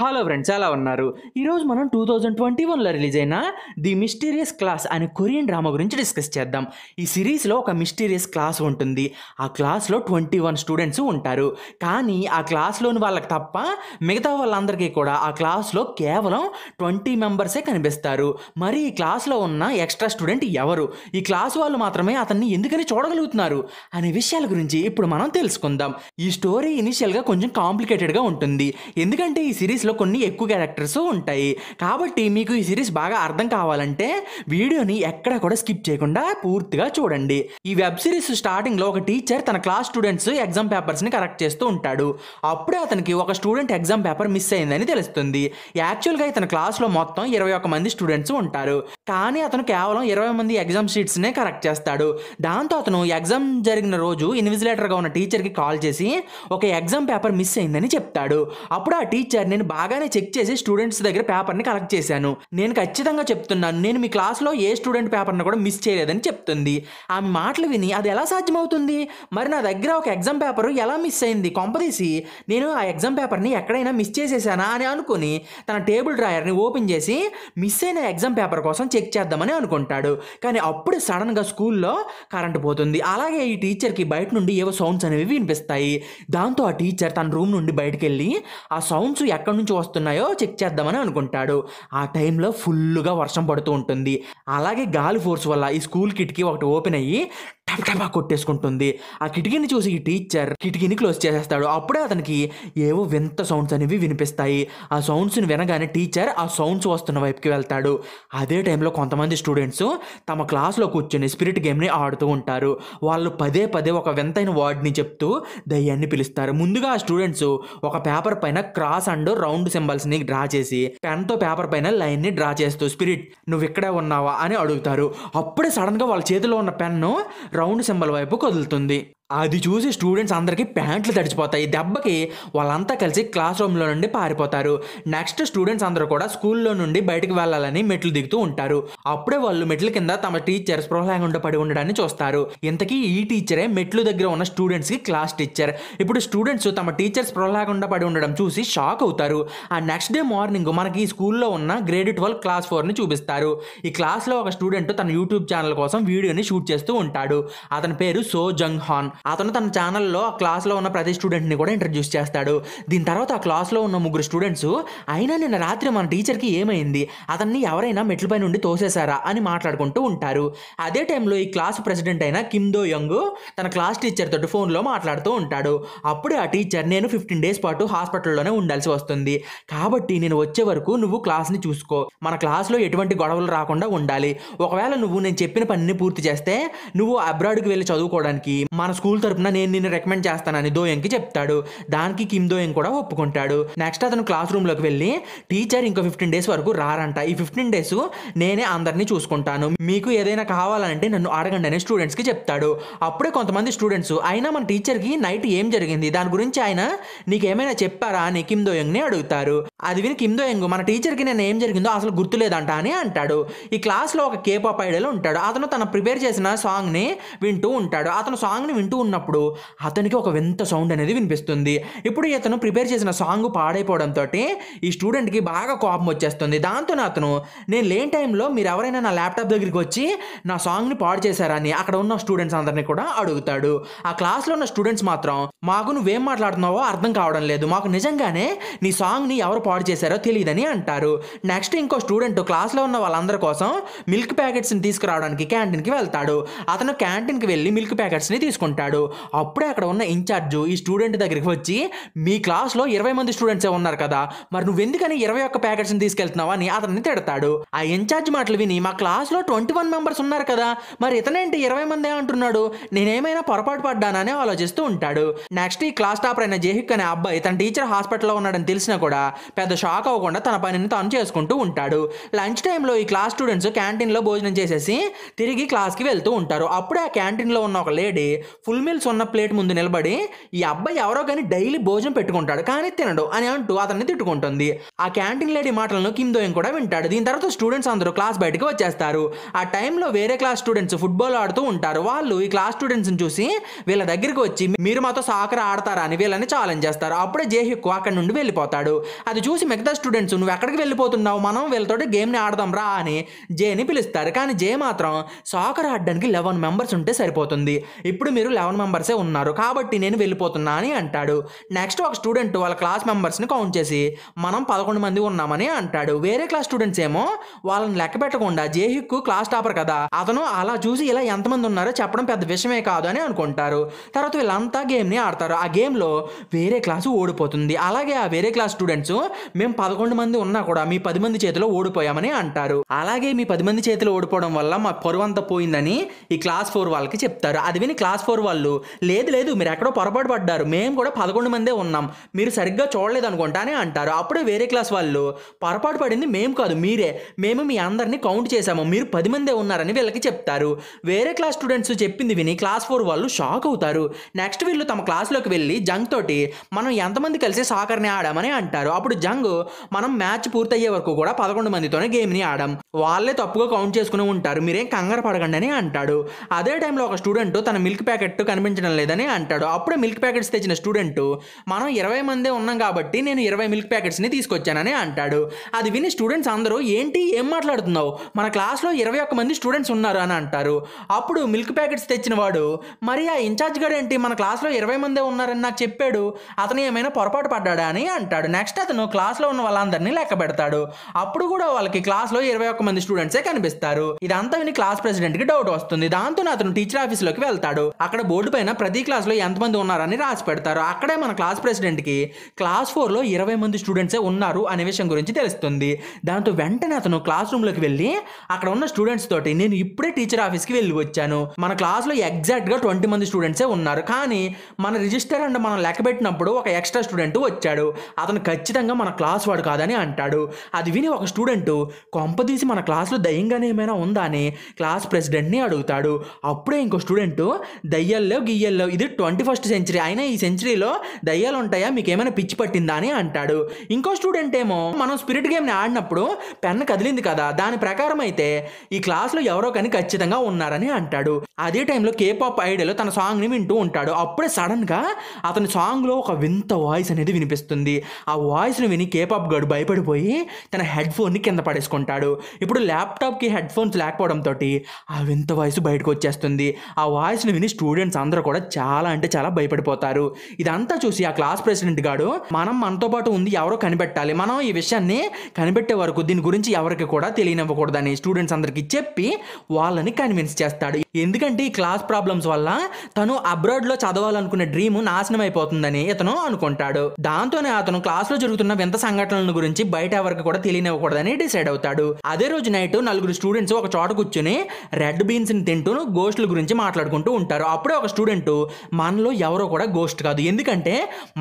hello friends ఎలా ఉన్నారు ఈరోజు మనం టూ థౌజండ్ ట్వంటీ వన్లో రిలీజ్ అయిన ది మిస్టీరియస్ క్లాస్ అనే కొరియన్ డ్రామా గురించి డిస్కస్ చేద్దాం ఈ సిరీస్లో ఒక మిస్టీరియస్ క్లాస్ ఉంటుంది ఆ క్లాస్లో ట్వంటీ వన్ స్టూడెంట్స్ ఉంటారు కానీ ఆ క్లాస్లోని వాళ్ళకి తప్ప మిగతా వాళ్ళందరికీ కూడా ఆ క్లాస్లో కేవలం ట్వంటీ మెంబర్సే కనిపిస్తారు మరి ఈ క్లాస్లో ఉన్న ఎక్స్ట్రా స్టూడెంట్ ఎవరు ఈ క్లాస్ వాళ్ళు మాత్రమే అతన్ని ఎందుకని చూడగలుగుతున్నారు అనే విషయాల గురించి ఇప్పుడు మనం తెలుసుకుందాం ఈ స్టోరీ ఇనిషియల్గా కొంచెం కాంప్లికేటెడ్గా ఉంటుంది ఎందుకంటే ఈ సిరీస్లో సిరీస్లో కొన్ని ఎక్కువ క్యారెక్టర్స్ ఉంటాయి కాబట్టి మీకు ఈ సిరీస్ బాగా అర్థం కావాలంటే వీడియోని ఎక్కడ కూడా స్కిప్ చేయకుండా పూర్తిగా చూడండి ఈ వెబ్ సిరీస్ స్టార్టింగ్లో ఒక టీచర్ తన క్లాస్ స్టూడెంట్స్ ఎగ్జామ్ పేపర్స్ని కరెక్ట్ చేస్తూ ఉంటాడు అప్పుడే అతనికి ఒక స్టూడెంట్ ఎగ్జామ్ పేపర్ మిస్ అయిందని తెలుస్తుంది యాక్చువల్గా ఇతని క్లాస్లో మొత్తం ఇరవై ఒక మంది స్టూడెంట్స్ ఉంటారు కానీ అతను కేవలం ఇరవై మంది ఎగ్జామ్ షీట్స్నే కరెక్ట్ చేస్తాడు దాంతో అతను ఎగ్జామ్ జరిగిన రోజు ఇన్విజిలేటర్గా ఉన్న టీచర్కి కాల్ చేసి ఒక ఎగ్జామ్ పేపర్ మిస్ అయిందని చెప్తాడు అప్పుడు ఆ టీచర్ నేను బాగానే చెక్ చేసి స్టూడెంట్స్ దగ్గర పేపర్ని కలెక్ట్ చేశాను నేను ఖచ్చితంగా చెప్తున్నాను నేను మీ క్లాస్లో ఏ స్టూడెంట్ పేపర్ని కూడా మిస్ చేయలేదని చెప్తుంది ఆమె మాటలు విని అది ఎలా సాధ్యమవుతుంది మరి నా దగ్గర ఒక ఎగ్జామ్ పేపర్ ఎలా మిస్ అయింది కొంపదీసి నేను ఆ ఎగ్జామ్ పేపర్ని ఎక్కడైనా మిస్ చేసేసానా అని అనుకుని తన టేబుల్ డ్రాయర్ని ఓపెన్ చేసి మిస్ అయిన ఎగ్జామ్ పేపర్ కోసం చెక్ చేద్దామని అనుకుంటాడు కానీ అప్పుడు సడన్గా స్కూల్లో కరెంట్ పోతుంది అలాగే ఈ టీచర్కి బయట నుండి ఏవో సౌండ్స్ అనేవి వినిపిస్తాయి దాంతో ఆ టీచర్ తన రూమ్ నుండి బయటకెళ్ళి ఆ సౌండ్స్ ఎక్కడి నుంచి వస్తున్నాయో చెక్ చేద్దామని అనుకుంటాడు ఆ టైంలో ఫుల్గా వర్షం పడుతూ ఉంటుంది అలాగే గాలి ఫోర్స్ వల్ల ఈ స్కూల్ కిటికీ ఒకటి ఓపెన్ అయ్యి టప్ కొట్టేసుకుంటుంది ఆ కిటికీని చూసి టీచర్ కిటికీని క్లోజ్ చేసేస్తాడు అప్పుడే అతనికి ఏవో వింత సౌండ్స్ అనేవి వినిపిస్తాయి ఆ సౌండ్స్ని వినగానే టీచర్ ఆ సౌండ్స్ వస్తున్న వైపుకి వెళ్తాడు అదే టైంలో కొంతమంది స్టూడెంట్స్ తమ క్లాస్లో కూర్చొని స్పిరిట్ గేమ్ని ఆడుతూ ఉంటారు వాళ్ళు పదే పదే ఒక వింతైన వర్డ్ని చెప్తూ దయ్యాన్ని పిలుస్తారు ముందుగా ఆ స్టూడెంట్స్ ఒక పేపర్ పైన క్రాస్ అండ్ రౌండ్ సింబల్స్ని డ్రా చేసి పెన్తో పేపర్ పైన లైన్ని డ్రా చేస్తూ స్పిరిట్ నువ్వు ఇక్కడే ఉన్నావా అని అడుగుతారు అప్పుడే సడన్గా వాళ్ళ చేతిలో ఉన్న పెన్ను రౌండ్ సింబల్ వైపు కదులుతుంది అది చూసి స్టూడెంట్స్ అందరికీ ప్యాంట్లు తడిచిపోతాయి దెబ్బకి వాళ్ళంతా కలిసి క్లాస్ రూమ్లో నుండి పారిపోతారు నెక్స్ట్ స్టూడెంట్స్ అందరూ కూడా స్కూల్లో నుండి బయటకు వెళ్ళాలని మెట్లు దిగుతూ ఉంటారు అప్పుడే వాళ్ళు మెట్ల కింద తమ టీచర్ స్పృహలంగా పడి ఉండడాన్ని చూస్తారు ఇంతకీ ఈ టీచరే మెట్లు దగ్గర ఉన్న స్టూడెంట్స్కి క్లాస్ టీచర్ ఇప్పుడు స్టూడెంట్స్ తమ టీచర్ స్పృహలాగుండా పడి ఉండడం చూసి షాక్ అవుతారు ఆ నెక్స్ట్ డే మార్నింగ్ మనకి ఈ స్కూల్లో ఉన్న గ్రేడ్ ట్వెల్వ్ క్లాస్ ఫోర్ని చూపిస్తారు ఈ క్లాస్లో ఒక స్టూడెంట్ తన యూట్యూబ్ ఛానల్ కోసం వీడియోని షూట్ చేస్తూ ఉంటాడు అతని పేరు సో జంగ్ హాన్ అతను తన ఛానల్లో ఆ క్లాస్లో ఉన్న ప్రతి స్టూడెంట్ని కూడా ఇంట్రడ్యూస్ చేస్తాడు దీని తర్వాత ఆ క్లాస్లో ఉన్న ముగ్గురు స్టూడెంట్స్ అయినా నిన్న రాత్రి మన టీచర్కి ఏమైంది అతన్ని ఎవరైనా మెట్లపై నుండి తోసేశారా అని మాట్లాడుకుంటూ ఉంటారు అదే టైంలో ఈ క్లాస్ ప్రెసిడెంట్ అయిన కిమ్దో యంగ్ తన క్లాస్ టీచర్ తోటి ఫోన్లో మాట్లాడుతూ ఉంటాడు అప్పుడే ఆ టీచర్ నేను ఫిఫ్టీన్ డేస్ పాటు హాస్పిటల్లోనే ఉండాల్సి వస్తుంది కాబట్టి నేను వచ్చే వరకు నువ్వు క్లాస్ని చూసుకో మన క్లాస్లో ఎటువంటి గొడవలు రాకుండా ఉండాలి ఒకవేళ నువ్వు నేను చెప్పిన పనిని పూర్తి చేస్తే నువ్వు అబ్రాడ్కి వెళ్ళి చదువుకోవడానికి మన స్కూల్ స్కూల్ తరపున నేను నిన్ను రికమెండ్ చేస్తానని దోయంకి చెప్తాడు దానికి కిమ్ దోయం కూడా ఒప్పుకుంటాడు నెక్స్ట్ అతను క్లాస్ రూమ్లోకి వెళ్ళి టీచర్ ఇంకో ఫిఫ్టీన్ డేస్ వరకు రారంట ఈ ఫిఫ్టీన్ డేస్ నేనే అందరినీ చూసుకుంటాను మీకు ఏదైనా కావాలంటే నన్ను అడగండి అని స్టూడెంట్స్కి చెప్తాడు అప్పుడే కొంతమంది స్టూడెంట్స్ అయినా మన టీచర్కి నైట్ ఏం జరిగింది దాని గురించి ఆయన నీకేమైనా చెప్పారా అని కిమ్ దోయంగ్ని అడుగుతారు అది విని కిమ్ దోయంగ్ మన టీచర్కి నేను ఏం జరిగిందో అసలు గుర్తులేదంట అని అంటాడు ఈ క్లాస్లో ఒక కేపాప్ ఐడల్ ఉంటాడు అతను తన ప్రిపేర్ చేసిన సాంగ్ని వింటూ ఉంటాడు అతను సాంగ్ని వింటూ వింటూ ఉన్నప్పుడు అతనికి ఒక వింత సౌండ్ అనేది వినిపిస్తుంది ఇప్పుడు ఇతను ప్రిపేర్ చేసిన సాంగ్ పాడైపోవడంతో ఈ స్టూడెంట్కి బాగా కోపం వచ్చేస్తుంది దాంతో అతను నేను లేని టైంలో మీరు ఎవరైనా నా ల్యాప్టాప్ దగ్గరికి వచ్చి నా సాంగ్ని పాడు చేశారని అక్కడ ఉన్న స్టూడెంట్స్ అందరినీ కూడా అడుగుతాడు ఆ క్లాస్లో ఉన్న స్టూడెంట్స్ మాత్రం మాకు నువ్వేం మాట్లాడుతున్నావో అర్థం కావడం లేదు మాకు నిజంగానే నీ సాంగ్ని ఎవరు పాడు చేశారో తెలియదని అంటారు నెక్స్ట్ ఇంకో స్టూడెంట్ క్లాస్లో ఉన్న వాళ్ళందరి కోసం మిల్క్ ప్యాకెట్స్ని తీసుకురావడానికి క్యాంటీన్కి వెళ్తాడు అతను క్యాంటీన్కి వెళ్ళి మిల్క్ ప్యాకెట్స్ని తీసుకుంటాడు ఉంటాడు అప్పుడే అక్కడ ఉన్న ఇన్ఛార్జు ఈ స్టూడెంట్ దగ్గరికి వచ్చి మీ క్లాస్లో ఇరవై మంది స్టూడెంట్సే ఉన్నారు కదా మరి నువ్వు ఎందుకని ఇరవై ఒక్క ప్యాకెట్స్ని తీసుకెళ్తున్నావు అని అతన్ని తిడతాడు ఆ ఇన్ఛార్జ్ మాటలు విని మా క్లాస్లో ట్వంటీ వన్ మెంబర్స్ ఉన్నారు కదా మరి ఇతనేంటి ఇరవై మంది అంటున్నాడు నేనేమైనా పొరపాటు పడ్డానని ఆలోచిస్తూ ఉంటాడు నెక్స్ట్ ఈ క్లాస్ టాపర్ అయిన జేహిక్ అనే అబ్బాయి తన టీచర్ హాస్పిటల్లో ఉన్నాడని తెలిసినా కూడా పెద్ద షాక్ అవ్వకుండా తన పనిని తాను చేసుకుంటూ ఉంటాడు లంచ్ టైంలో ఈ క్లాస్ స్టూడెంట్స్ క్యాంటీన్లో భోజనం చేసేసి తిరిగి క్లాస్కి వెళ్తూ ఉంటారు అప్పుడే ఆ క్యాంటీన్లో ఉన్న ఒక లేడీ ఫుల్ మీల్స్ ఉన్న ప్లేట్ ముందు నిలబడి ఈ అబ్బాయి ఎవరో కానీ డైలీ భోజనం పెట్టుకుంటాడు కానీ తినడు అని అంటూ అతన్ని తిట్టుకుంటుంది ఆ క్యాంటీన్ లేడీ మాటలను కిమ్ దోయం కూడా వింటాడు దీని తర్వాత స్టూడెంట్స్ అందరూ క్లాస్ బయటకు వచ్చేస్తారు ఆ టైంలో వేరే క్లాస్ స్టూడెంట్స్ ఫుట్బాల్ ఆడుతూ ఉంటారు వాళ్ళు ఈ క్లాస్ స్టూడెంట్స్ని చూసి వీళ్ళ దగ్గరికి వచ్చి మీరు మాతో సాకర ఆడతారా అని వీళ్ళని ఛాలెంజ్ చేస్తారు అప్పుడే జేహిక్కు అక్కడ నుండి వెళ్ళిపోతాడు అది చూసి మిగతా స్టూడెంట్స్ నువ్వు ఎక్కడికి వెళ్ళిపోతున్నావు మనం వీళ్ళతోటి గేమ్ని ఆడదాం రా అని జేని పిలుస్తారు కానీ జే మాత్రం సాకర్ ఆడడానికి లెవెన్ మెంబర్స్ ఉంటే సరిపోతుంది ఇప్పుడు మీరు లెవెన్ మెంబర్సే ఉన్నారు కాబట్టి నేను వెళ్ళిపోతున్నా అని అంటాడు నెక్స్ట్ ఒక స్టూడెంట్ వాళ్ళ క్లాస్ మెంబర్స్ని కౌంట్ చేసి మనం పదకొండు మంది ఉన్నామని అంటాడు వేరే క్లాస్ స్టూడెంట్స్ ఏమో వాళ్ళని లెక్క పెట్టకుండా జేహిక్కు క్లాస్ టాపర్ కదా అతను అలా చూసి ఇలా ఎంతమంది ఉన్నారో చెప్పడం పెద్ద విషయమే కాదు అని అనుకుంటారు తర్వాత వీళ్ళంతా గేమ్ని ఆడతారు ఆ గేమ్లో వేరే క్లాసు ఓడిపోతుంది అలాగే ఆ వేరే క్లాస్ స్టూడెంట్స్ మేము పదకొండు మంది ఉన్నా కూడా మీ పది మంది చేతిలో ఓడిపోయామని అంటారు అలాగే మీ పది మంది చేతిలో ఓడిపోవడం వల్ల మా పొరువంతా పోయిందని ఈ క్లాస్ ఫోర్ వాళ్ళకి చెప్తారు అది విని క్లాస్ ఫోర్ వాళ్ళు లేదు లేదు మీరు ఎక్కడో పొరపాటు పడ్డారు మేము కూడా పదకొండు మందే ఉన్నాం మీరు సరిగ్గా చూడలేదు అనుకుంటానే అంటారు అప్పుడే వేరే క్లాస్ వాళ్ళు పొరపాటు పడింది మేము కాదు మీరే మేము మీ అందరినీ కౌంట్ చేశాము మీరు పది మందే ఉన్నారని వీళ్ళకి చెప్తారు వేరే క్లాస్ స్టూడెంట్స్ చెప్పింది విని క్లాస్ ఫోర్ వాళ్ళు షాక్ అవుతారు నెక్స్ట్ వీళ్ళు తమ క్లాస్లోకి వెళ్ళి జంగ్ తోటి మనం ఎంతమంది కలిసి సాకర్ని ఆడామని అంటారు అప్పుడు జంగ్ మనం మ్యాచ్ పూర్తయ్యే వరకు కూడా పదకొండు మందితోనే గేమ్ని ఆడాం వాళ్ళే తప్పుగా కౌంట్ చేసుకుని ఉంటారు మీరేం కంగారు పడకండి అని అంటాడు అదే టైంలో ఒక స్టూడెంట్ తన మిల్క్ ప్యాకెట్ కరెక్ట్ కనిపించడం లేదని అంటాడు అప్పుడే మిల్క్ ప్యాకెట్స్ తెచ్చిన స్టూడెంట్ మనం ఇరవై మందే ఉన్నాం కాబట్టి నేను ఇరవై మిల్క్ ప్యాకెట్స్ని తీసుకొచ్చానని అంటాడు అది విని స్టూడెంట్స్ అందరూ ఏంటి ఏం మాట్లాడుతున్నావు మన క్లాస్లో ఇరవై ఒక్క మంది స్టూడెంట్స్ ఉన్నారు అని అంటారు అప్పుడు మిల్క్ ప్యాకెట్స్ తెచ్చిన వాడు మరి ఆ ఇన్ఛార్జ్ గారు ఏంటి మన క్లాస్లో ఇరవై మందే ఉన్నారని నాకు చెప్పాడు అతను ఏమైనా పొరపాటు పడ్డా అని అంటాడు నెక్స్ట్ అతను క్లాస్లో ఉన్న వాళ్ళందరినీ లెక్క పెడతాడు అప్పుడు కూడా వాళ్ళకి క్లాస్లో ఇరవై ఒక్క మంది స్టూడెంట్సే కనిపిస్తారు ఇదంతా విని క్లాస్ ప్రెసిడెంట్కి డౌట్ వస్తుంది దాంతో అతను టీచర్ ఆఫీస్లోకి వెళ్తాడు అక్కడ బోర్డు పైన ప్రతి క్లాస్లో ఎంతమంది ఉన్నారని రాసి పెడతారు అక్కడే మన క్లాస్ ప్రెసిడెంట్కి క్లాస్ ఫోర్లో ఇరవై మంది స్టూడెంట్సే ఉన్నారు అనే విషయం గురించి తెలుస్తుంది దాంతో వెంటనే అతను క్లాస్ రూమ్లోకి వెళ్ళి అక్కడ ఉన్న స్టూడెంట్స్ తోటి నేను ఇప్పుడే టీచర్ ఆఫీస్కి వెళ్ళి వచ్చాను మన క్లాస్లో ఎగ్జాక్ట్గా ట్వంటీ మంది స్టూడెంట్సే ఉన్నారు కానీ మన రిజిస్టర్ అండ్ మనం లెక్క పెట్టినప్పుడు ఒక ఎక్స్ట్రా స్టూడెంట్ వచ్చాడు అతను ఖచ్చితంగా మన క్లాస్ వాడు కాదని అంటాడు అది విని ఒక స్టూడెంట్ కొంపదీసి మన క్లాస్లో దయ్యంగానే ఏమైనా ఉందా అని క్లాస్ ప్రెసిడెంట్ని అడుగుతాడు అప్పుడే ఇంకో స్టూడెంట్ దయ్య లేవు గియ్యలు లేవు ఇది ట్వంటీ ఫస్ట్ సెంచరీ అయినా ఈ సెంచరీలో దయ్యాలు ఉంటాయా మీకు ఏమైనా పిచ్చి పట్టిందా అని అంటాడు ఇంకో స్టూడెంట్ ఏమో మనం స్పిరిట్ గేమ్ని ఆడినప్పుడు పెన్ను కదిలింది కదా దాని ప్రకారం అయితే ఈ క్లాస్లో ఎవరో కానీ ఖచ్చితంగా ఉన్నారని అంటాడు అదే టైంలో కేపాప్ ఐడియాలో తన సాంగ్ని వింటూ ఉంటాడు అప్పుడే సడన్గా అతని సాంగ్లో ఒక వింత వాయిస్ అనేది వినిపిస్తుంది ఆ వాయిస్ని విని కేపాప్ గడు భయపడిపోయి తన హెడ్ ని కింద పడేసుకుంటాడు ఇప్పుడు ల్యాప్టాప్కి హెడ్ ఫోన్స్ లేకపోవడంతో ఆ వింత వాయిస్ బయటకు వచ్చేస్తుంది ఆ వాయిస్ని విని స్టూడెంట్ స్టూడెంట్స్ అందరూ కూడా చాలా అంటే చాలా భయపడిపోతారు ఇదంతా చూసి ఆ క్లాస్ ప్రెసిడెంట్ గాడు మనం మనతో పాటు ఉంది ఎవరో కనిపెట్టాలి మనం ఈ విషయాన్ని కనిపెట్టే వరకు దీని గురించి ఎవరికి కూడా తెలియనివ్వకూడదని స్టూడెంట్స్ అందరికీ చెప్పి వాళ్ళని కన్విన్స్ చేస్తాడు ఎందుకంటే ఈ క్లాస్ ప్రాబ్లమ్స్ వల్ల తను అబ్రాడ్లో చదవాలనుకునే డ్రీమ్ నాశనం అయిపోతుందని ఇతను అనుకుంటాడు దాంతోనే అతను క్లాస్లో జరుగుతున్న వింత సంఘటనల గురించి బయట ఎవరికి కూడా తెలియనివ్వకూడదని డిసైడ్ అవుతాడు అదే రోజు నైట్ నలుగురు స్టూడెంట్స్ ఒక చోట కూర్చుని రెడ్ బీన్స్ని తింటూ గోస్టుల గురించి మాట్లాడుకుంటూ ఉంటారు అప్పుడు అప్పుడే ఒక స్టూడెంట్ మనలో ఎవరో కూడా గోస్ట్ కాదు ఎందుకంటే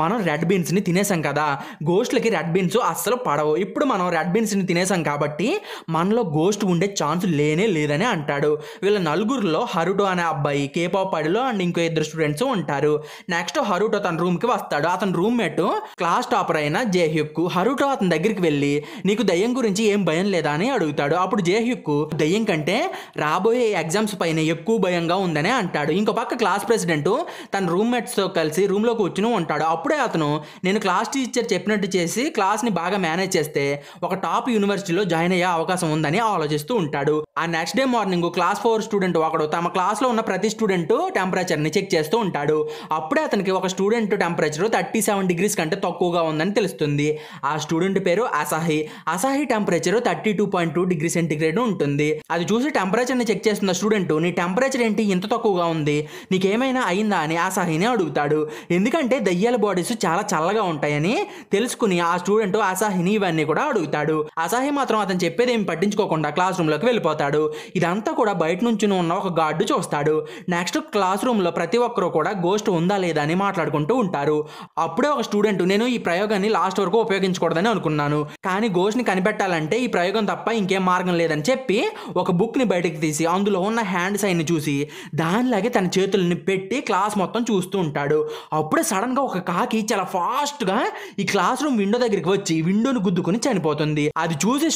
మనం రెడ్ బీన్స్ని తినేసాం కదా గోస్ట్లకి రెడ్ బీన్స్ అస్సలు పడవు ఇప్పుడు మనం రెడ్ బీన్స్ని తినేసాం కాబట్టి మనలో గోస్ట్ ఉండే ఛాన్స్ లేనే లేదని అంటాడు వీళ్ళ నలుగురిలో హరుటో అనే అబ్బాయి కేపాప్ పడిలో అండ్ ఇంకో ఇద్దరు స్టూడెంట్స్ ఉంటారు నెక్స్ట్ హరుటో తన రూమ్కి వస్తాడు అతని రూమ్మేట్ క్లాస్ టాపర్ అయిన జేహ్యుక్ హరుటో అతని దగ్గరికి వెళ్ళి నీకు దయ్యం గురించి ఏం భయం లేదా అని అడుగుతాడు అప్పుడు జేహ్యుక్ దయ్యం కంటే రాబోయే ఎగ్జామ్స్ పైన ఎక్కువ భయంగా ఉందని అంటాడు ఇంకో పక్క క్లాస్ ప్రెసిడెంట్ తన రూమ్మేట్స్తో కలిసి రూమ్లో కూర్చుని ఉంటాడు అప్పుడే అతను నేను క్లాస్ టీచర్ చెప్పినట్టు చేసి క్లాస్ని బాగా మేనేజ్ చేస్తే ఒక టాప్ యూనివర్సిటీలో జాయిన్ అయ్యే అవకాశం ఉందని ఆలోచిస్తూ ఉంటాడు ఆ next day morning class four student ఒకడు తమ క్లాస్లో ఉన్న ప్రతి స్టూడెంట్ టెంపరేచర్ని చెక్ చేస్తూ ఉంటాడు అప్పుడే అతనికి ఒక student temperature thirty seven degrees కంటే తక్కువగా ఉందని తెలుస్తుంది ఆ స్టూడెంట్ పేరు Asahi Asahi temperature thirty two point two degree centigrade ఉంటుంది అది చూసి టెంపరేచర్ని చెక్ చేస్తున్న స్టూడెంట్ నీ టెంపరేచర్ ఏంటి ఇంత తక్కువగా ఉంది నీకేమైనా అయిందా అని ఆ సాహిని అడుగుతాడు ఎందుకంటే దయ్యాల బాడీస్ చాలా చల్లగా ఉంటాయని తెలుసుకుని ఆ స్టూడెంట్ అసాహిని ఇవన్నీ కూడా అడుగుతాడు అసాహి మాత్రం అతను చెప్పేది ఏమి పట్టించుకోకుండా క్లాస్ రూమ్ లోకి వెళ్ళిపోతాడు ఇదంతా కూడా బయట నుంచి ఉన్న ఒక గార్డు చూస్తాడు నెక్స్ట్ క్లాస్ రూమ్లో ప్రతి ఒక్కరూ కూడా గోస్ట్ ఉందా లేదా అని మాట్లాడుకుంటూ ఉంటారు అప్పుడే ఒక స్టూడెంట్ నేను ఈ ప్రయోగాన్ని లాస్ట్ వరకు ఉపయోగించకూడదని అనుకున్నాను కానీ గోస్ట్ని కనిపెట్టాలంటే ఈ ప్రయోగం తప్ప ఇంకేం మార్గం లేదని చెప్పి ఒక బుక్ని బయటకు తీసి అందులో ఉన్న హ్యాండ్ ని చూసి దానిలాగే తన చేతులు చేతుల్ని పెట్టి క్లాస్ మొత్తం చూస్తూ ఉంటాడు అప్పుడే సడన్గా ఒక కాకి చాలా ఫాస్ట్గా ఈ క్లాస్ రూమ్ విండో దగ్గరికి వచ్చి విండోను గుద్దుకుని చనిపోతుంది అది చూసి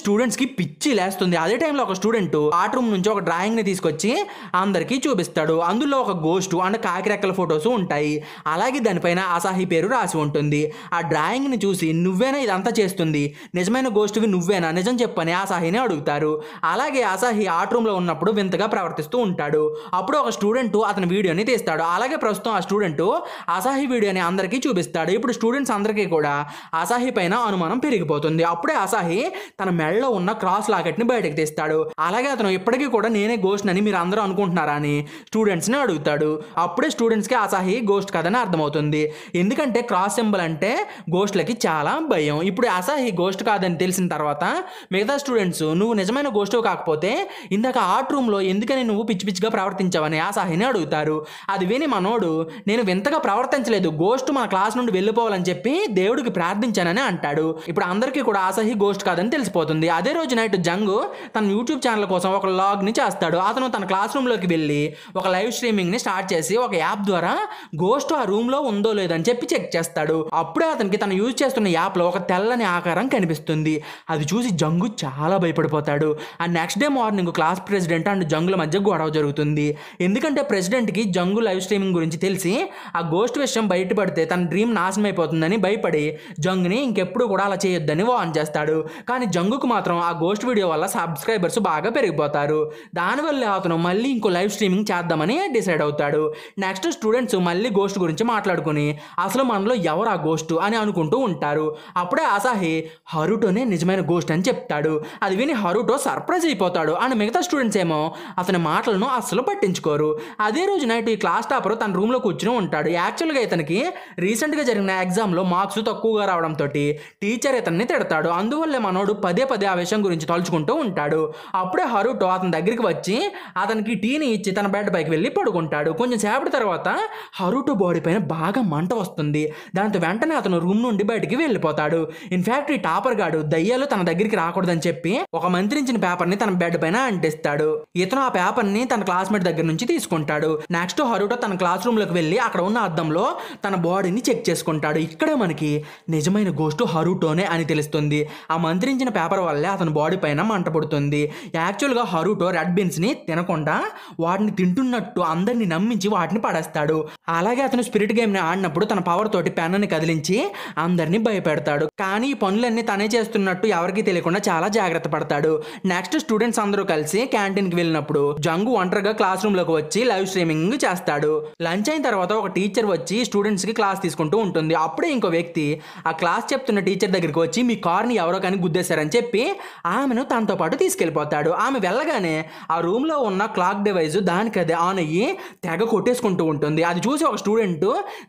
కి పిచ్చి లేస్తుంది అదే టైంలో ఒక స్టూడెంట్ ఆర్ట్ రూమ్ నుంచి ఒక డ్రాయింగ్ని తీసుకొచ్చి అందరికీ చూపిస్తాడు అందులో ఒక గోస్ట్ అండ్ కాకిరెక్కల ఫొటోస్ ఉంటాయి అలాగే దానిపైన అసాహి పేరు రాసి ఉంటుంది ఆ డ్రాయింగ్ ని చూసి నువ్వేనా ఇదంతా చేస్తుంది నిజమైన గోష్టివి నువ్వేనా నిజం చెప్పని ఆసాహిని అడుగుతారు అలాగే ఆసాహి ఆర్ట్ లో ఉన్నప్పుడు వింతగా ప్రవర్తిస్తూ ఉంటాడు అప్పుడు ఒక స్టూడెంట్ అతని వీడియో వీడియోని తీస్తాడు అలాగే ప్రస్తుతం ఆ స్టూడెంట్ అసాహి వీడియోని అందరికీ చూపిస్తాడు ఇప్పుడు స్టూడెంట్స్ అందరికీ కూడా అసాహి పైన అనుమానం పెరిగిపోతుంది అప్పుడే అసాహి తన మెడలో ఉన్న క్రాస్ ని బయటకు తీస్తాడు అలాగే అతను ఇప్పటికీ కూడా నేనే గోస్ట్ అని మీరు అందరూ అనుకుంటున్నారా అని స్టూడెంట్స్ని అడుగుతాడు అప్పుడే స్టూడెంట్స్కి అసాహి గోస్ట్ కదని అర్థమవుతుంది ఎందుకంటే క్రాస్ సింబల్ అంటే గోస్ట్లకి చాలా భయం ఇప్పుడు అసాహి గోస్ట్ కాదని తెలిసిన తర్వాత మిగతా స్టూడెంట్స్ నువ్వు నిజమైన గోస్ట్ కాకపోతే ఇందాక ఆర్ట్ రూమ్లో ఎందుకని నువ్వు పిచ్చి పిచ్చిగా ప్రవర్తించావని ఆసాహిని అడుగుతారు అది విని మనోడు నేను వింతగా ప్రవర్తించలేదు గోస్ట్ మన క్లాస్ నుండి వెళ్ళిపోవాలని చెప్పి దేవుడికి ప్రార్థించానని అంటాడు ఇప్పుడు అందరికీ కూడా ఆసహి గోస్ట్ కాదని తెలిసిపోతుంది అదే రోజు నైట్ జంగు తన యూట్యూబ్ ఛానల్ కోసం ఒక లాగ్ని చేస్తాడు అతను తన క్లాస్ రూమ్లోకి వెళ్ళి ఒక లైవ్ స్ట్రీమింగ్ని స్టార్ట్ చేసి ఒక యాప్ ద్వారా గోస్ట్ ఆ రూమ్లో ఉందో లేదని చెప్పి చెక్ చేస్తాడు అప్పుడే అతనికి తను యూజ్ చేస్తున్న యాప్లో ఒక తెల్లని ఆకారం కనిపిస్తుంది అది చూసి జంగు చాలా భయపడిపోతాడు ఆ next day morning class president and జంగుల మధ్య గొడవ జరుగుతుంది ఎందుకంటే ప్రెసిడెంట్కి జంగు లైవ్ స్ట్రీమింగ్ గురించి తెలిసి ఆ గోస్ట్ విషయం బయటపడితే తన డ్రీమ్ నాశనం అయిపోతుందని భయపడి జంగుని ఇంకెప్పుడు కూడా అలా చేయొద్దని వాన్ చేస్తాడు కానీ జంగుకు మాత్రం ఆ గోస్ట్ వీడియో వల్ల సబ్స్క్రైబర్స్ బాగా పెరిగిపోతారు దానివల్ల అతను మళ్ళీ ఇంకో లైవ్ స్ట్రీమింగ్ చేద్దామని డిసైడ్ అవుతాడు నెక్స్ట్ స్టూడెంట్స్ మళ్ళీ గోస్ట్ గురించి మాట్లాడుకుని అసలు మనలో ఎవరు ఆ గోస్ట్ అని అనుకుంటూ ఉంటారు అప్పుడే అసాహి హరుటోనే నిజమైన గోస్ట్ అని చెప్తాడు అది విని హరుటో సర్ప్రైజ్ అయిపోతాడు అండ్ మిగతా స్టూడెంట్స్ ఏమో అతని మాటలను అస్సలు పట్టించుకోరు అదే రోజున నైట్ ఈ క్లాస్ టాపర్ తన రూమ్లో కూర్చుని ఉంటాడు యాక్చువల్గా ఇతనికి రీసెంట్గా జరిగిన ఎగ్జామ్లో మార్క్స్ తక్కువగా రావడంతో టీచర్ ఇతన్ని తిడతాడు అందువల్లే మనోడు పదే పదే ఆ విషయం గురించి తలుచుకుంటూ ఉంటాడు అప్పుడే హరుటో అతని దగ్గరికి వచ్చి అతనికి టీని ఇచ్చి తన బెడ్ పైకి వెళ్ళి పడుకుంటాడు కొంచెం సేపటి తర్వాత హరుటు బాడీ పైన బాగా మంట వస్తుంది దాంతో వెంటనే అతను రూమ్ నుండి బయటికి వెళ్ళిపోతాడు ఇన్ఫ్యాక్ట్ ఈ టాపర్ గాడు దయ్యాలు తన దగ్గరికి రాకూడదని చెప్పి ఒక మంత్రించిన పేపర్ని తన బెడ్ పైన అంటిస్తాడు ఇతను ఆ పేపర్ని తన క్లాస్మేట్ దగ్గర నుంచి తీసుకుంటాడు నెక్స్ట్ హరుటో తన క్లాస్ రూమ్లోకి వెళ్ళి అక్కడ ఉన్న అద్దంలో తన బాడీని చెక్ చేసుకుంటాడు ఇక్కడే మనకి నిజమైన గోస్ట్ హరుటోనే అని తెలుస్తుంది ఆ మంత్రించిన పేపర్ వల్లే అతని బాడీ పైన మంట పడుతుంది యాక్చువల్గా హరుటో రెడ్ బీన్స్ని తినకుండా వాటిని తింటున్నట్టు అందరిని నమ్మించి వాటిని పడేస్తాడు అలాగే అతను స్పిరిట్ గేమ్ని ఆడినప్పుడు తన పవర్ తోటి పెన్నని కదిలించి అందరినీ భయపెడతాడు కానీ ఈ పనులన్నీ తనే చేస్తున్నట్టు ఎవరికి తెలియకుండా చాలా జాగ్రత్త పడతాడు నెక్స్ట్ స్టూడెంట్స్ అందరూ కలిసి క్యాంటీన్కి వెళ్ళినప్పుడు జంగు ఒంటరిగా క్లాస్ రూమ్లోకి వచ్చి లైవ్ స్ట్రీమింగ్ టీచింగ్ చేస్తాడు లంచ్ అయిన తర్వాత ఒక టీచర్ వచ్చి స్టూడెంట్స్కి క్లాస్ తీసుకుంటూ ఉంటుంది అప్పుడే ఇంకో వ్యక్తి ఆ క్లాస్ చెప్తున్న టీచర్ దగ్గరికి వచ్చి మీ కార్ని ఎవరో కానీ గుద్దేశారని చెప్పి ఆమెను తనతో పాటు తీసుకెళ్ళిపోతాడు ఆమె వెళ్ళగానే ఆ రూమ్లో ఉన్న క్లాక్ డివైజ్ దానికి అదే ఆన్ అయ్యి తెగ కొట్టేసుకుంటూ ఉంటుంది అది చూసి ఒక స్టూడెంట్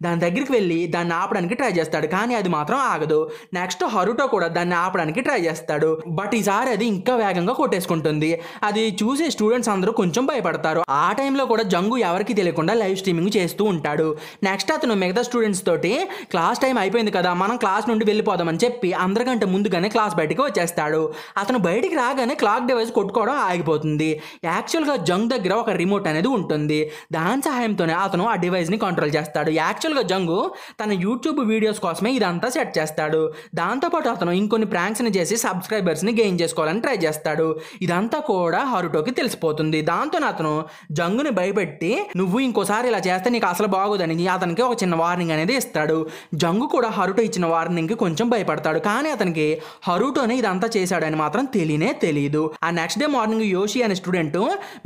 దాని దగ్గరికి వెళ్ళి దాన్ని ఆపడానికి ట్రై చేస్తాడు కానీ అది మాత్రం ఆగదు నెక్స్ట్ హరుటో కూడా దాన్ని ఆపడానికి ట్రై చేస్తాడు బట్ ఈసారి అది ఇంకా వేగంగా కొట్టేసుకుంటుంది అది చూసే స్టూడెంట్స్ అందరూ కొంచెం భయపడతారు ఆ టైంలో కూడా జంగు ఎవరికి ఎవరికి తెలియకుండా లైవ్ స్ట్రీమింగ్ చేస్తూ ఉంటాడు నెక్స్ట్ అతను మిగతా స్టూడెంట్స్ తోటి క్లాస్ టైం అయిపోయింది కదా మనం క్లాస్ నుండి వెళ్ళిపోదామని చెప్పి అందరికంటే ముందుగానే క్లాస్ బయటకు వచ్చేస్తాడు అతను బయటికి రాగానే క్లాక్ డివైస్ కొట్టుకోవడం ఆగిపోతుంది యాక్చువల్గా జంగ్ దగ్గర ఒక రిమోట్ అనేది ఉంటుంది దాని సహాయంతోనే అతను ఆ డివైస్ని కంట్రోల్ చేస్తాడు యాక్చువల్గా జంగు తన యూట్యూబ్ వీడియోస్ కోసమే ఇదంతా సెట్ చేస్తాడు దాంతోపాటు అతను ఇంకొన్ని ప్రాంక్స్ని చేసి సబ్స్క్రైబర్స్ని గెయిన్ చేసుకోవాలని ట్రై చేస్తాడు ఇదంతా కూడా హరుటోకి తెలిసిపోతుంది దాంతో అతను జంగుని భయపెట్టి నువ్వు నువ్వు ఇంకోసారి ఇలా చేస్తే నీకు అసలు బాగోదని అతనికి ఒక చిన్న వార్నింగ్ అనేది ఇస్తాడు జంగు కూడా హరుటో ఇచ్చిన వార్నింగ్కి కొంచెం భయపడతాడు కానీ అతనికి హరుటోనే ఇదంతా చేశాడని మాత్రం తెలియనే తెలియదు ఆ నెక్స్ట్ డే మార్నింగ్ యోషి అనే స్టూడెంట్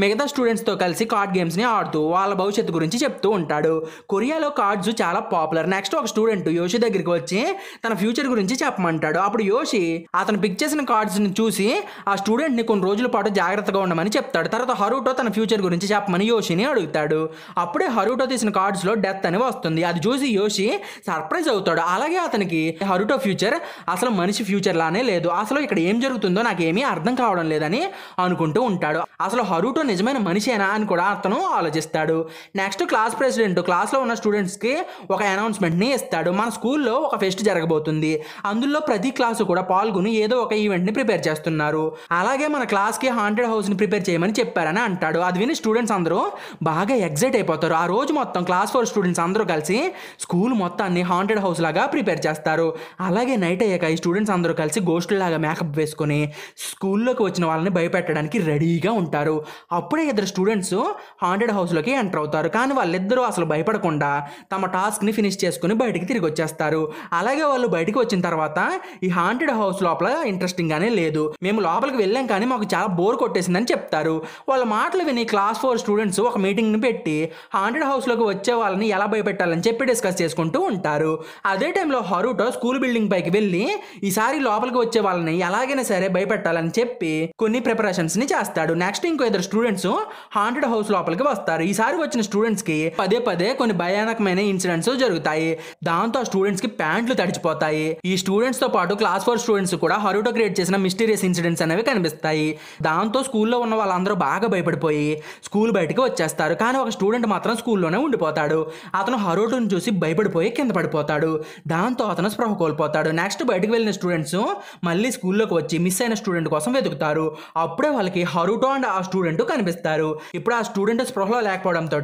మిగతా స్టూడెంట్స్తో కలిసి కార్డ్ గేమ్స్ని ఆడుతూ వాళ్ళ భవిష్యత్తు గురించి చెప్తూ ఉంటాడు కొరియాలో కార్డ్స్ చాలా పాపులర్ నెక్స్ట్ ఒక స్టూడెంట్ యోషి దగ్గరికి వచ్చి తన ఫ్యూచర్ గురించి చెప్పమంటాడు అప్పుడు యోషి అతను పిక్ చేసిన కార్డ్స్ని చూసి ఆ స్టూడెంట్ని కొన్ని రోజుల పాటు జాగ్రత్తగా ఉండమని చెప్తాడు తర్వాత హరుటో తన ఫ్యూచర్ గురించి చెప్పమని యోషిని అడుగుతాడు అప్పుడే హరుటో తీసిన కార్డ్స్లో డెత్ అని వస్తుంది అది చూసి యోషి సర్ప్రైజ్ అవుతాడు అలాగే అతనికి హరుటో ఫ్యూచర్ అసలు మనిషి ఫ్యూచర్ లానే లేదు అసలు ఇక్కడ ఏం జరుగుతుందో నాకేమీ అర్థం కావడం లేదని అనుకుంటూ ఉంటాడు అసలు హరుటో నిజమైన మనిషేనా అని కూడా అతను ఆలోచిస్తాడు నెక్స్ట్ క్లాస్ ప్రెసిడెంట్ క్లాస్లో ఉన్న స్టూడెంట్స్కి ఒక అనౌన్స్మెంట్ని ఇస్తాడు మన స్కూల్లో ఒక ఫెస్ట్ జరగబోతుంది అందులో ప్రతి క్లాసు కూడా పాల్గొని ఏదో ఒక ఈవెంట్ని ప్రిపేర్ చేస్తున్నారు అలాగే మన క్లాస్కి హాంటెడ్ హౌస్ని ప్రిపేర్ చేయమని చెప్పారని అంటాడు అది విని స్టూడెంట్స్ అందరూ బాగా ఎగ్జైట్ ఎగ్జైట్ అయిపోతారు ఆ రోజు మొత్తం క్లాస్ ఫోర్ స్టూడెంట్స్ అందరూ కలిసి స్కూల్ మొత్తాన్ని హాంటెడ్ హౌస్ లాగా ప్రిపేర్ చేస్తారు అలాగే నైట్ అయ్యాక ఈ స్టూడెంట్స్ అందరూ కలిసి లాగా మేకప్ వేసుకొని స్కూల్లోకి వచ్చిన వాళ్ళని భయపెట్టడానికి రెడీగా ఉంటారు అప్పుడే ఇద్దరు స్టూడెంట్స్ హాంటెడ్ హౌస్లోకి ఎంటర్ అవుతారు కానీ వాళ్ళిద్దరూ అసలు భయపడకుండా తమ టాస్క్ని ఫినిష్ చేసుకుని బయటికి తిరిగి వచ్చేస్తారు అలాగే వాళ్ళు బయటికి వచ్చిన తర్వాత ఈ హాంటెడ్ హౌస్ లోపల ఇంట్రెస్టింగ్ గానే లేదు మేము లోపలికి వెళ్ళాం కానీ మాకు చాలా బోర్ కొట్టేసిందని చెప్తారు వాళ్ళ మాటలు విని క్లాస్ ఫోర్ స్టూడెంట్స్ ఒక మీటింగ్ని పెట్టి పెట్టి హాంటెడ్ హౌస్లోకి వచ్చే వాళ్ళని ఎలా భయపెట్టాలని చెప్పి డిస్కస్ చేసుకుంటూ ఉంటారు అదే టైంలో హరుటో స్కూల్ బిల్డింగ్ పైకి వెళ్ళి ఈసారి లోపలికి వచ్చే వాళ్ళని ఎలాగైనా సరే భయపెట్టాలని చెప్పి కొన్ని ప్రిపరేషన్స్ ని చేస్తాడు నెక్స్ట్ ఇంకో ఇద్దరు స్టూడెంట్స్ హాంటెడ్ హౌస్ లోపలికి వస్తారు ఈసారి వచ్చిన స్టూడెంట్స్ కి పదే పదే కొన్ని భయానకమైన ఇన్సిడెంట్స్ జరుగుతాయి దాంతో స్టూడెంట్స్ కి ప్యాంట్లు తడిచిపోతాయి ఈ స్టూడెంట్స్ తో పాటు క్లాస్ ఫోర్ స్టూడెంట్స్ కూడా హరుటో క్రియేట్ చేసిన మిస్టీరియస్ ఇన్సిడెంట్స్ అనేవి కనిపిస్తాయి దాంతో స్కూల్లో ఉన్న వాళ్ళందరూ బాగా భయపడిపోయి స్కూల్ బయటకు వచ్చేస్తారు కానీ ఒక స్టూడెంట్ మాత్రం స్కూల్లోనే ఉండిపోతాడు అతను హరోటును చూసి భయపడిపోయి కింద పడిపోతాడు దాంతో అతను స్పృహ కోల్పోతాడు నెక్స్ట్ బయటకు వెళ్ళిన స్టూడెంట్స్ మళ్ళీ స్కూల్లోకి వచ్చి మిస్ అయిన స్టూడెంట్ కోసం వెతుకుతారు అప్పుడే వాళ్ళకి హరుటో అండ్ ఆ స్టూడెంట్ కనిపిస్తారు ఇప్పుడు ఆ స్టూడెంట్ స్పృహలో లేకపోవడంతో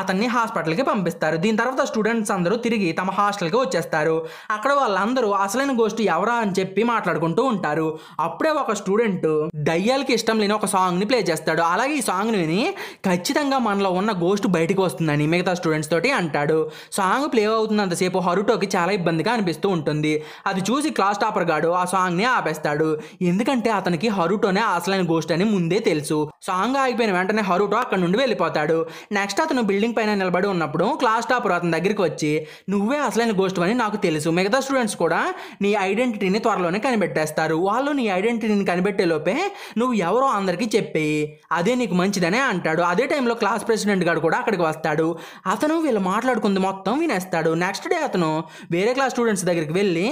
అతన్ని హాస్పిటల్కి పంపిస్తారు దీని తర్వాత స్టూడెంట్స్ అందరూ తిరిగి తమ హాస్టల్కి వచ్చేస్తారు అక్కడ వాళ్ళందరూ అసలైన గోష్ఠి ఎవరా అని చెప్పి మాట్లాడుకుంటూ ఉంటారు అప్పుడే ఒక స్టూడెంట్ దయ్యాలకి ఇష్టం లేని ఒక సాంగ్ని ప్లే చేస్తాడు అలాగే ఈ సాంగ్ని విని ఖచ్చితంగా మనలో ఉన్న గోస్ట్ బయటకు వస్తుందని మిగతా స్టూడెంట్స్ తోటి అంటాడు సాంగ్ ప్లే అవుతున్నంతసేపు హరుటోకి చాలా ఇబ్బందిగా అనిపిస్తూ ఉంటుంది అది చూసి క్లాస్ టాపర్ గాడు ఆ సాంగ్ని ఆపేస్తాడు ఎందుకంటే అతనికి హరుటోనే అసలైన గోస్ట్ అని ముందే తెలుసు సాంగ్ ఆగిపోయిన వెంటనే హరుటో అక్కడ నుండి వెళ్ళిపోతాడు నెక్స్ట్ అతను బిల్డింగ్ పైన నిలబడి ఉన్నప్పుడు క్లాస్ టాపర్ అతని దగ్గరికి వచ్చి నువ్వే అసలైన గోస్ట్ అని నాకు తెలుసు మిగతా స్టూడెంట్స్ కూడా నీ ఐడెంటిటీని త్వరలోనే కనిపెట్టేస్తారు వాళ్ళు నీ ఐడెంటిటీని కనిపెట్టే లోపే నువ్వు ఎవరో అందరికీ చెప్పేయి అదే నీకు మంచిదనే అంటాడు అదే టైంలో క్లాస్ ప్రెసిడెంట్ గారు కూడా అక్కడికి వస్తాడు అతను వీళ్ళు మాట్లాడుకుంది మొత్తం వినేస్తాడు నెక్స్ట్ డే అతను వేరే క్లాస్ స్టూడెంట్స్ దగ్గరికి వెళ్ళి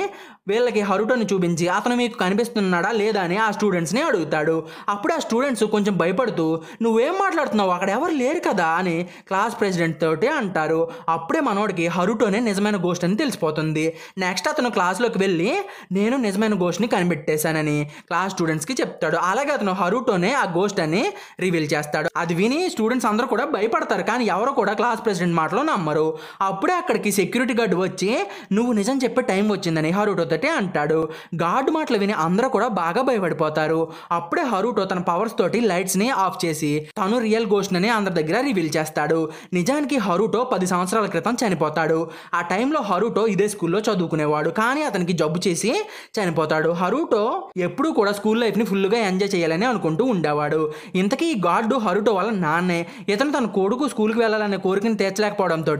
వీళ్ళకి హరుటోని చూపించి అతను మీకు కనిపిస్తున్నాడా లేదా అని ఆ స్టూడెంట్స్ని అడుగుతాడు అప్పుడు ఆ స్టూడెంట్స్ కొంచెం భయపడుతూ నువ్వేం మాట్లాడుతున్నావు అక్కడ ఎవరు లేరు కదా అని క్లాస్ ప్రెసిడెంట్ తోటి అంటారు అప్పుడే మనోడికి హరుటోనే నిజమైన గోస్ట్ అని తెలిసిపోతుంది నెక్స్ట్ అతను క్లాస్లోకి వెళ్ళి నేను నిజమైన గోస్ట్ని కనిపెట్టేశానని క్లాస్ స్టూడెంట్స్కి చెప్తాడు అలాగే అతను హరుటోనే ఆ గోస్ట్ అని రివీల్ చేస్తాడు అది విని స్టూడెంట్స్ అందరూ కూడా భయపడతారు మాట్లాడతారు కానీ ఎవరో కూడా క్లాస్ ప్రెసిడెంట్ మాటలో నమ్మరు అప్పుడే అక్కడికి సెక్యూరిటీ గార్డ్ వచ్చి నువ్వు నిజం చెప్పే టైం వచ్చిందని హరుటోతోటి అంటాడు గార్డు మాటలు విని అందరూ కూడా బాగా భయపడిపోతారు అప్పుడే హరుటో తన పవర్స్ తోటి లైట్స్ని ఆఫ్ చేసి తను రియల్ గోస్ట్ అని అందరి దగ్గర రివీల్ చేస్తాడు నిజానికి హరుటో పది సంవత్సరాల క్రితం చనిపోతాడు ఆ టైంలో హరుటో ఇదే స్కూల్లో చదువుకునేవాడు కానీ అతనికి జబ్బు చేసి చనిపోతాడు హరుటో ఎప్పుడూ కూడా స్కూల్ లైఫ్ని ఫుల్గా ఎంజాయ్ చేయాలని అనుకుంటూ ఉండేవాడు ఇంతకీ ఈ గార్డు హరుటో వాళ్ళ నాన్నే ఇతను తన కొడుకు కొడుకు స్కూల్కి వెళ్ళాలనే కోరికను తీర్చలేకపోవడంతో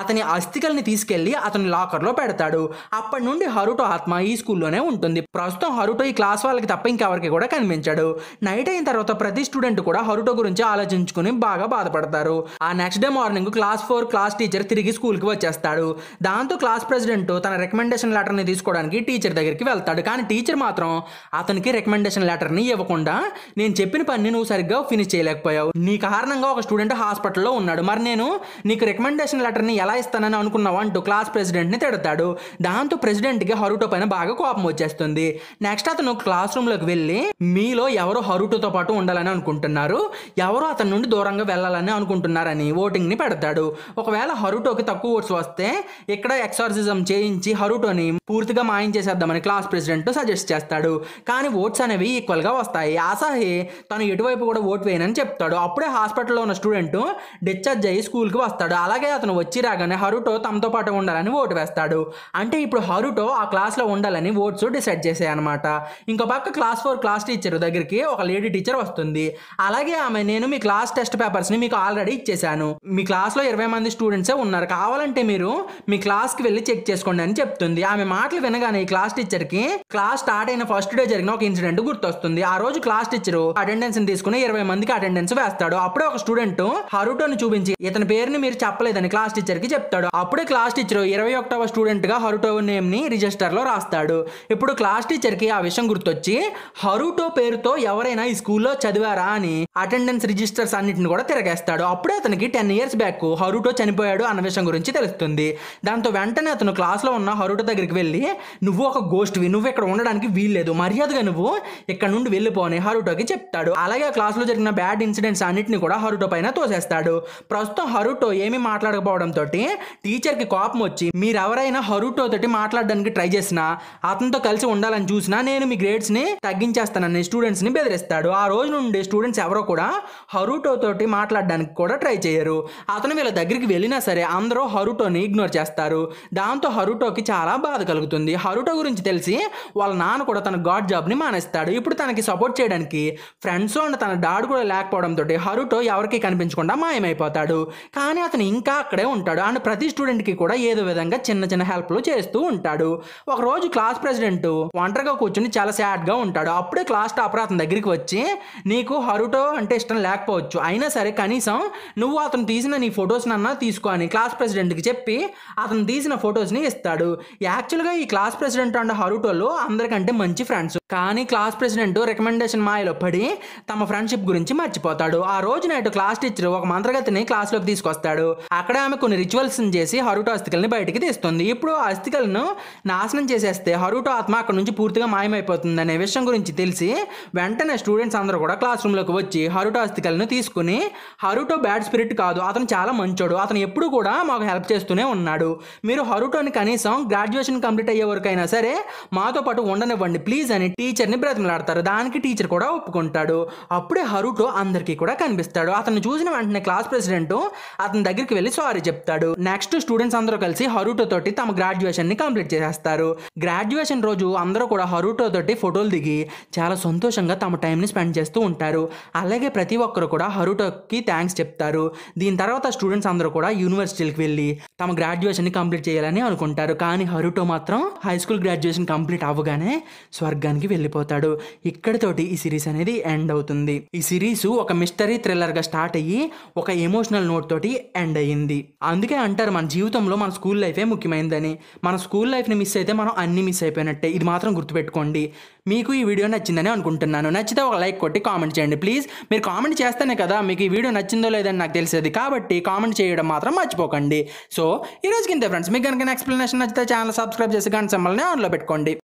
అతని అస్థికల్ని తీసుకెళ్లి అతని లాకర్లో పెడతాడు అప్పటి నుండి హరుటో ఆత్మ ఈ స్కూల్లోనే ఉంటుంది ప్రస్తుతం హరుటో ఈ క్లాస్ వాళ్ళకి తప్ప ఇంకెవరికి కూడా కనిపించాడు నైట్ అయిన తర్వాత ప్రతి స్టూడెంట్ కూడా హరుటో గురించి ఆలోచించుకుని బాగా బాధపడతారు ఆ next day morning class four class teacher తిరిగి స్కూల్కి వచ్చేస్తాడు దాంతో క్లాస్ ప్రెసిడెంట్ తన రికమెండేషన్ లెటర్ని తీసుకోవడానికి టీచర్ దగ్గరికి వెళ్తాడు కానీ టీచర్ మాత్రం అతనికి రికమెండేషన్ లెటర్ని ఇవ్వకుండా నేను చెప్పిన పని నువ్వు సరిగ్గా ఫినిష్ చేయలేకపోయావు నీ కారణంగా ఒక స్టూడెంట్ హాస్పిటల్ ఆర్బిట్రలో ఉన్నాడు మరి నేను నీకు రికమెండేషన్ లెటర్ని ఎలా ఇస్తానని అనుకున్నావు అంటూ క్లాస్ ప్రెసిడెంట్ని తిడతాడు దాంతో ప్రెసిడెంట్కి హరుటో పైన బాగా కోపం వచ్చేస్తుంది నెక్స్ట్ అతను క్లాస్ రూమ్లోకి వెళ్ళి మీలో ఎవరు హరుటోతో పాటు ఉండాలని అనుకుంటున్నారు ఎవరు అతని నుండి దూరంగా వెళ్ళాలని అనుకుంటున్నారని ఓటింగ్ని పెడతాడు ఒకవేళ హరుటోకి తక్కువ ఓట్స్ వస్తే ఇక్కడ ఎక్సార్సిజం చేయించి హరుటోని పూర్తిగా మాయం చేసేద్దామని క్లాస్ ప్రెసిడెంట్ సజెస్ట్ చేస్తాడు కానీ ఓట్స్ అనేవి ఈక్వల్గా వస్తాయి ఆసాహి తను ఎటువైపు కూడా ఓట్ వేయనని చెప్తాడు అప్పుడే హాస్పిటల్లో ఉన్న స్టూడెంట్ డిశ్చార్జ్ అయ్యి స్కూల్కి వస్తాడు అలాగే అతను వచ్చి రాగానే హరుటో తమతో పాటు ఉండాలని ఓటు వేస్తాడు అంటే ఇప్పుడు హరుటో ఆ క్లాస్లో ఉండాలని ఓట్స్ డిసైడ్ చేశాయన్నమాట ఇంకో పక్క క్లాస్ ఫోర్ క్లాస్ టీచర్ దగ్గరికి ఒక లేడీ టీచర్ వస్తుంది అలాగే ఆమె నేను మీ క్లాస్ టెస్ట్ పేపర్స్ని మీకు ఆల్రెడీ ఇచ్చేశాను మీ క్లాస్లో ఇరవై మంది స్టూడెంట్సే ఉన్నారు కావాలంటే మీరు మీ క్లాస్కి వెళ్ళి చెక్ చేసుకోండి అని చెప్తుంది ఆమె మాటలు వినగానే ఈ క్లాస్ టీచర్కి క్లాస్ స్టార్ట్ అయిన ఫస్ట్ డే జరిగిన ఒక ఇన్సిడెంట్ గుర్తొస్తుంది ఆ రోజు క్లాస్ టీచర్ అటెండెన్స్ తీసుకుని ఇరవై మందికి అటెండెన్స్ వేస్తాడు అప్పుడే ఒక స్టూడెంట్ హరు హరుటోని చూపించి ఇతని పేరుని మీరు చెప్పలేదని క్లాస్ టీచర్ కి చెప్తాడు అప్పుడే క్లాస్ టీచర్ ఇరవై ఒకటవ స్టూడెంట్ గా హరుటో నేమ్ ని రిజిస్టర్ లో రాస్తాడు ఇప్పుడు క్లాస్ టీచర్ కి ఆ విషయం గుర్తొచ్చి హరుటో పేరుతో ఎవరైనా ఈ స్కూల్లో చదివారా అని అటెండెన్స్ రిజిస్టర్స్ అన్నింటిని కూడా తిరగేస్తాడు అప్పుడే అతనికి టెన్ ఇయర్స్ బ్యాక్ హరుటో చనిపోయాడు అన్న విషయం గురించి తెలుస్తుంది దాంతో వెంటనే అతను క్లాస్ లో ఉన్న హరుటో దగ్గరికి వెళ్ళి నువ్వు ఒక గోస్ట్ వి నువ్వు ఇక్కడ ఉండడానికి వీల్లేదు మర్యాదగా నువ్వు ఇక్కడ నుండి వెళ్ళిపోని హరుటోకి చెప్తాడు అలాగే క్లాస్ లో జరిగిన బ్యాడ్ ఇన్సిడెంట్స్ అన్నింటిని కూడా హరుటో పైన తోసేస్తాడు మాట్లాడాడు ప్రస్తుతం హరుటో ఏమీ మాట్లాడకపోవడంతో టీచర్కి కోపం వచ్చి మీరెవరైనా హరుటో తోటి మాట్లాడడానికి ట్రై చేసినా అతనితో కలిసి ఉండాలని చూసినా నేను మీ గ్రేడ్స్ని తగ్గించేస్తానని స్టూడెంట్స్ని బెదిరిస్తాడు ఆ రోజు నుండి స్టూడెంట్స్ ఎవరో కూడా హరుటో తోటి మాట్లాడడానికి కూడా ట్రై చేయరు అతను వీళ్ళ దగ్గరికి వెళ్ళినా సరే అందరూ హరుటోని ఇగ్నోర్ చేస్తారు దాంతో హరుటోకి చాలా బాధ కలుగుతుంది హరుటో గురించి తెలిసి వాళ్ళ నాన్న కూడా తన గాడ్ జాబ్ని మానేస్తాడు ఇప్పుడు తనకి సపోర్ట్ చేయడానికి ఫ్రెండ్స్ అండ్ తన డాడ్ కూడా లేకపోవడంతో హరుటో ఎవరికి కనిపించకుండా మా మాయమైపోతాడు కానీ అతను ఇంకా అక్కడే ఉంటాడు అండ్ ప్రతి స్టూడెంట్కి కూడా ఏదో విధంగా చిన్న చిన్న హెల్ప్లు చేస్తూ ఉంటాడు ఒకరోజు క్లాస్ ప్రెసిడెంట్ ఒంటరిగా కూర్చుని చాలా సాడ్గా ఉంటాడు అప్పుడే క్లాస్ టాపర్ అతని దగ్గరికి వచ్చి నీకు హరుటో అంటే ఇష్టం లేకపోవచ్చు అయినా సరే కనీసం నువ్వు అతను తీసిన నీ ఫొటోస్ నన్నా తీసుకో అని క్లాస్ ప్రెసిడెంట్కి చెప్పి అతను తీసిన ఫొటోస్ని ఇస్తాడు యాక్చువల్గా ఈ క్లాస్ ప్రెసిడెంట్ అండ్ హరుటోలు అందరికంటే మంచి ఫ్రెండ్స్ కానీ క్లాస్ ప్రెసిడెంట్ రికమెండేషన్ మాయలో పడి తమ ఫ్రెండ్షిప్ గురించి మర్చిపోతాడు ఆ రోజు నైట్ క్లాస్ టీచర్ ఒక మంత్రగతిని క్లాస్లోకి తీసుకొస్తాడు అక్కడ ఆమె కొన్ని రిచువల్స్ చేసి హరుటో అస్థికల్ని బయటికి తీస్తుంది ఇప్పుడు అస్థికలను నాశనం చేసేస్తే హరుటో ఆత్మ అక్కడ నుంచి పూర్తిగా మాయమైపోతుంది అనే విషయం గురించి తెలిసి వెంటనే స్టూడెంట్స్ అందరూ కూడా క్లాస్ రూమ్లోకి వచ్చి హరుటో అస్థికలను తీసుకుని హరుటో బ్యాడ్ స్పిరిట్ కాదు అతను చాలా మంచోడు అతను ఎప్పుడు కూడా మాకు హెల్ప్ చేస్తూనే ఉన్నాడు మీరు హరుటోని కనీసం గ్రాడ్యుయేషన్ కంప్లీట్ అయ్యే వరకైనా సరే మాతో పాటు ఉండనివ్వండి ప్లీజ్ అని టీచర్ని బ్రతిమలాడతారు దానికి టీచర్ కూడా ఒప్పుకుంటాడు అప్పుడే హరుటో అందరికీ కూడా కనిపిస్తాడు అతను చూసిన వెంటనే క్లాస్ ప్రెసిడెంట్ అతని దగ్గరికి వెళ్ళి సారీ చెప్తాడు నెక్స్ట్ స్టూడెంట్స్ అందరూ కలిసి హరుటో తోటి తమ గ్రాడ్యుయేషన్ ని కంప్లీట్ చేసేస్తారు గ్రాడ్యుయేషన్ రోజు అందరూ కూడా హరుటో తోటి ఫోటోలు దిగి చాలా సంతోషంగా తమ టైంని స్పెండ్ చేస్తూ ఉంటారు అలాగే ప్రతి ఒక్కరు కూడా హరుటోకి థ్యాంక్స్ చెప్తారు దీని తర్వాత స్టూడెంట్స్ అందరూ కూడా యూనివర్సిటీలకు వెళ్ళి తమ గ్రాడ్యుయేషన్ ని కంప్లీట్ చేయాలని అనుకుంటారు కానీ హరుటో మాత్రం హై స్కూల్ గ్రాడ్యుయేషన్ కంప్లీట్ అవ్వగానే స్వర్గానికి వెళ్ళిపోతాడు ఇక్కడితోటి ఈ సిరీస్ అనేది ఎండ్ అవుతుంది ఈ సిరీస్ ఒక మిస్టరీ థ్రిల్లర్గా స్టార్ట్ అయ్యి ఒక ఎమోషనల్ నోట్ తోటి ఎండ్ అయ్యింది అందుకే అంటారు మన జీవితంలో మన స్కూల్ లైఫే ముఖ్యమైనదని మన స్కూల్ లైఫ్ని మిస్ అయితే మనం అన్ని మిస్ అయిపోయినట్టే ఇది మాత్రం గుర్తుపెట్టుకోండి మీకు ఈ వీడియో నచ్చిందని అనుకుంటున్నాను నచ్చితే ఒక లైక్ కొట్టి కామెంట్ చేయండి ప్లీజ్ మీరు కామెంట్ చేస్తేనే కదా మీకు ఈ వీడియో నచ్చిందో లేదని నాకు తెలిసేది కాబట్టి కామెంట్ చేయడం మాత్రం మర్చిపోకండి సో ఈ రోజుకి ఇంతే ఫ్రెండ్స్ మీకు కనుక ఎక్స్ప్లెనేషన్ నచ్చితే ఛానల్ సబ్స్క్రైబ్ చేసి గంట సమ్మల్ని ఆన్లో పెట్టుకోండి